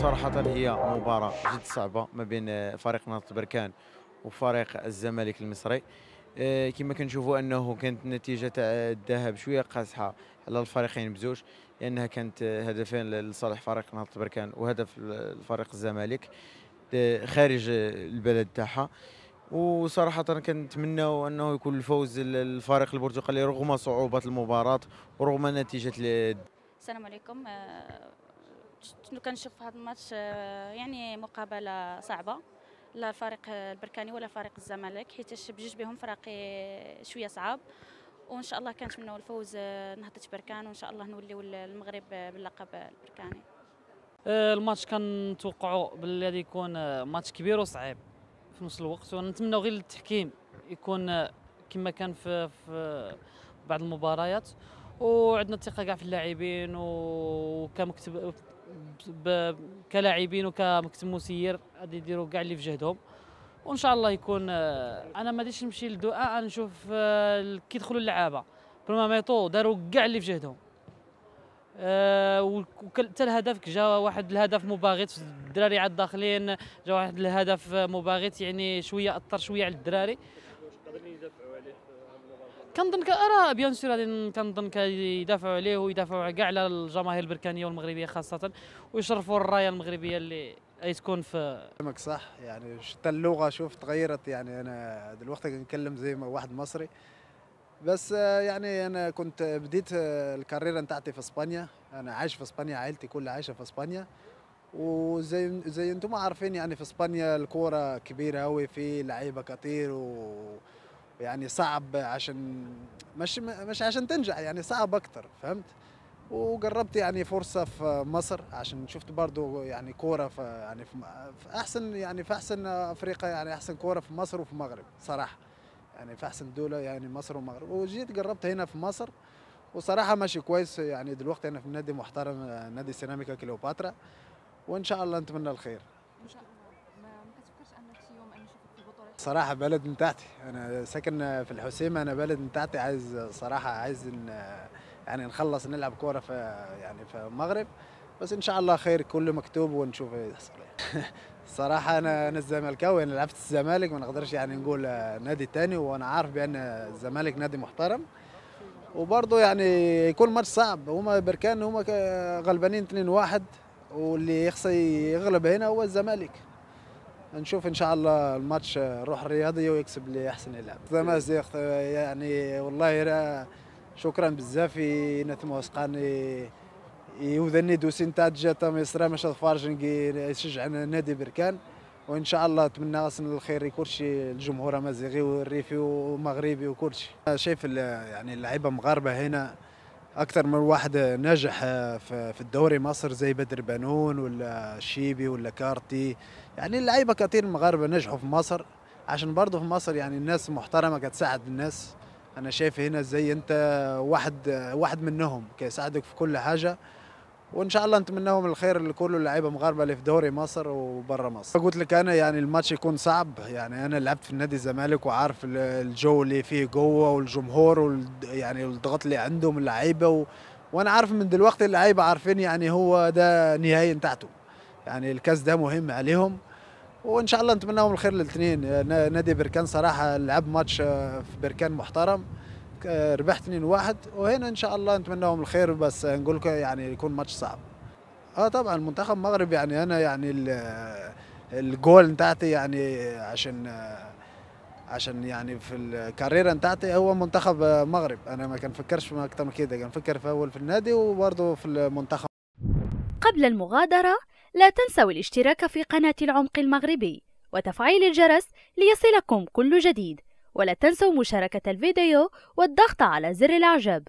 صراحة هي مباراة جد صعبة ما بين فريق نهضة بركان وفريق الزمالك المصري آه، كما كنشوفوا انه كانت النتيجه تاع الذهاب شويه قاسحة على الفريقين بزوج لانها كانت هدفين لصالح فريق نهضه بركان وهدف لفريق الزمالك آه، خارج البلد تاعها وصراحة كنتمناو انه يكون الفوز للفريق البرتقالي رغم صعوبة المباراة ورغم نتيجة السلام عليكم آه، كنشوف هذا الماتش آه، يعني مقابله صعبه لا الفريق البركاني ولا فريق الزمالك حيت بجوج بهم فراقي شويه صعاب وان شاء الله كنتمنوا الفوز آه، نهضه بركان وان شاء الله نوليو المغرب آه، باللقب البركاني الماتش كنتوقعوا باللي غادي يكون ماتش كبير وصعيب في نفس الوقت ونتمنوا غير التحكيم يكون كما كان في, في بعض المباريات وعندنا الثقه كاع في اللاعبين وكمكتب كلاعبين وكمكتب مسير غادي يديروا كاع اللي في جهدهم وان شاء الله يكون آه، انا ما غاديش نمشي للدعاء نشوف آه، كي يدخلوا اللعابه برما ميطو داروا كاع اللي في جهدهم آه، وحتى الهدف جا واحد الهدف مباغت الدراري عاد داخلين جا واحد الهدف مباغت يعني شويه اثر شويه على الدراري كنظن ارى بيان سور غادي كنظن كيدافعوا عليه ويدافعوا كاع على الجماهير البركانيه والمغربيه خاصه ويشرفوا الرايه المغربيه اللي تكون في كلامك صح يعني حتى اللغه شوف تغيرت يعني انا دلوقتي كنتكلم زي ما واحد مصري بس آه، يعني انا كنت بديت آه، الكارير نتاعتي في اسبانيا انا عايش في اسبانيا عائلتي كلها عايشه في اسبانيا وزي زي انتم عارفين يعني في اسبانيا الكوره كبيره قوي في لعيبه كتير و يعني صعب عشان مش مش عشان تنجح يعني صعب اكتر فهمت وجربت يعني فرصه في مصر عشان شفت برضو يعني كوره يعني في يعني في احسن يعني في احسن افريقيا يعني احسن كوره في مصر وفي المغرب صراحه يعني في احسن دوله يعني مصر والمغرب وجيت جربت هنا في مصر وصراحه ماشي كويس يعني دلوقتي انا في نادي محترم نادي سيراميكا كليوباترا وان شاء الله نتمنى الخير صراحة بلد بتاعتي أنا ساكن في الحسيمة أنا بلد بتاعتي عايز صراحة عايز إن يعني نخلص نلعب كورة في يعني في المغرب بس إن شاء الله خير كله مكتوب ونشوف إيه يحصل صراحة أنا أنا الزملكاوي أنا لعبت الزمالك ما نقدرش يعني نقول نادي تاني وأنا عارف بأن الزمالك نادي محترم وبرضه يعني يكون ماتش صعب هما بركان هما غلبانين 2-1 واللي يخسر يغلب هنا هو الزمالك نشوف ان شاء الله الماتش روح الرياضي ويكسب اللي احسن يلعب زعما يعني والله شكرا بزاف نثم وسقاني يوذني دوسين تاع جاتا مصر باش تفارجن يشجع نادي بركان وان شاء الله نتمنى غسن الخير كلشي الجمهور امازيغي والريفي ومغربي وكلشي شايف يعني اللعيبه مغاربه هنا اكثر من واحد نجح في الدوري مصر زي بدر بنون ولا شيبي ولا كارتي يعني اللعيبه كثير مغاربه نجحوا في مصر عشان برضه في مصر يعني الناس محترمه كتساعد الناس انا شايف هنا زي انت واحد واحد منهم كيساعدك في كل حاجه وان شاء الله نتمناهم الخير لكل اللعيبه المغاربه اللي في دوري مصر وبره مصر قلت لك انا يعني الماتش يكون صعب يعني انا لعبت في نادي الزمالك وعارف الجو اللي فيه جوه والجمهور وال... يعني الضغط اللي عندهم اللعيبه و... وانا عارف من دلوقتي اللعيبه عارفين يعني هو ده نهائي بتاعته يعني الكاس ده مهم عليهم وان شاء الله نتمناهم الخير للاثنين نادي بركان صراحه لعب ماتش آه، في بركان محترم آه، ربحت 2 1 وهنا ان شاء الله نتمناهم الخير بس نقول لكم يعني يكون ماتش صعب اه طبعا المنتخب المغرب يعني انا يعني آه، الجول بتاعتي يعني عشان آه، عشان يعني في الكاريرة بتاعتي هو منتخب مغرب انا ما كنفكرش في اكتر من كده كنفكر في اول في النادي وبرضه في المنتخب قبل المغادرة لا تنسوا الاشتراك في قناة العمق المغربي وتفعيل الجرس ليصلكم كل جديد ولا تنسوا مشاركة الفيديو والضغط على زر الإعجاب